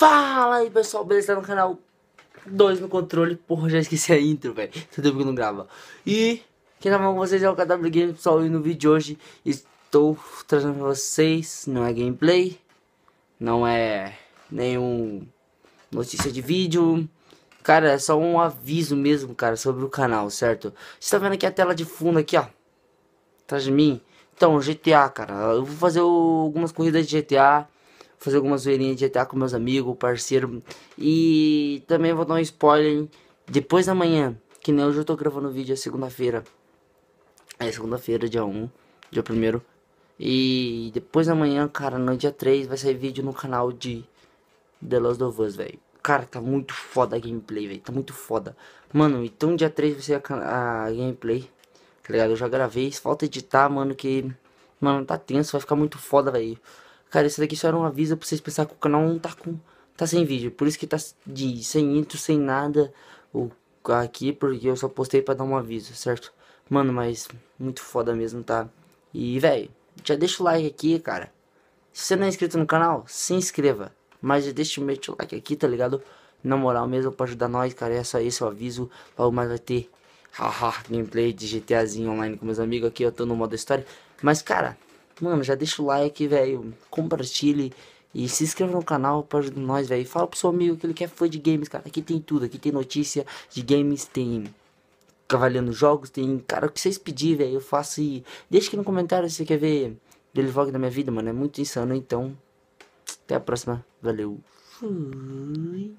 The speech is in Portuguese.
Fala aí pessoal, beleza? Tá no canal 2 no controle. Porra, já esqueci a intro, velho. Tudo tempo que não grava. E quem tá com vocês é o KW Game, pessoal. E no vídeo de hoje estou trazendo pra vocês. Não é gameplay, não é nenhum notícia de vídeo. Cara, é só um aviso mesmo, cara, sobre o canal, certo? Você tá vendo aqui a tela de fundo aqui, ó. Atrás de mim. Então, GTA, cara. Eu vou fazer o... algumas corridas de GTA fazer algumas zoeirinhas de GTA com meus amigos, parceiro. E também vou dar um spoiler depois da manhã, que nem hoje eu tô gravando o vídeo, é segunda-feira. É segunda-feira, dia 1, dia 1 E depois da manhã, cara, no dia 3 vai sair vídeo no canal de The Last of Us, velho. Cara, tá muito foda a gameplay, velho. Tá muito foda. Mano, então dia 3 vai ser a, a gameplay. Tá ligado? Eu já gravei. Falta editar, mano, que... Mano, tá tenso. Vai ficar muito foda, velho. Cara, isso daqui só era um aviso pra vocês pensar que o canal não tá com. tá sem vídeo. Por isso que tá de sem intro, sem nada o, aqui, porque eu só postei pra dar um aviso, certo? Mano, mas muito foda mesmo, tá? E, velho, já deixa o like aqui, cara. Se você não é inscrito no canal, se inscreva. Mas já deixa o o like aqui, tá ligado? Na moral mesmo, pra ajudar nós, cara. É só esse o aviso. Logo mais vai ter haha, gameplay de GTAzinho online com meus amigos aqui. Eu tô no modo história. Mas, cara, mano, já deixa o like, velho. Compartilhe. E se inscreva no canal para ajudar nós, velho. Fala pro seu amigo que ele quer é fã de games, cara. Aqui tem tudo. Aqui tem notícia de games, tem cavalhando jogos, tem. Cara, o que vocês pedir, velho. Eu faço e. Deixa aqui no comentário se você quer ver dele Vlog da minha vida, mano. É muito insano, então. Até a próxima. Valeu. Fui.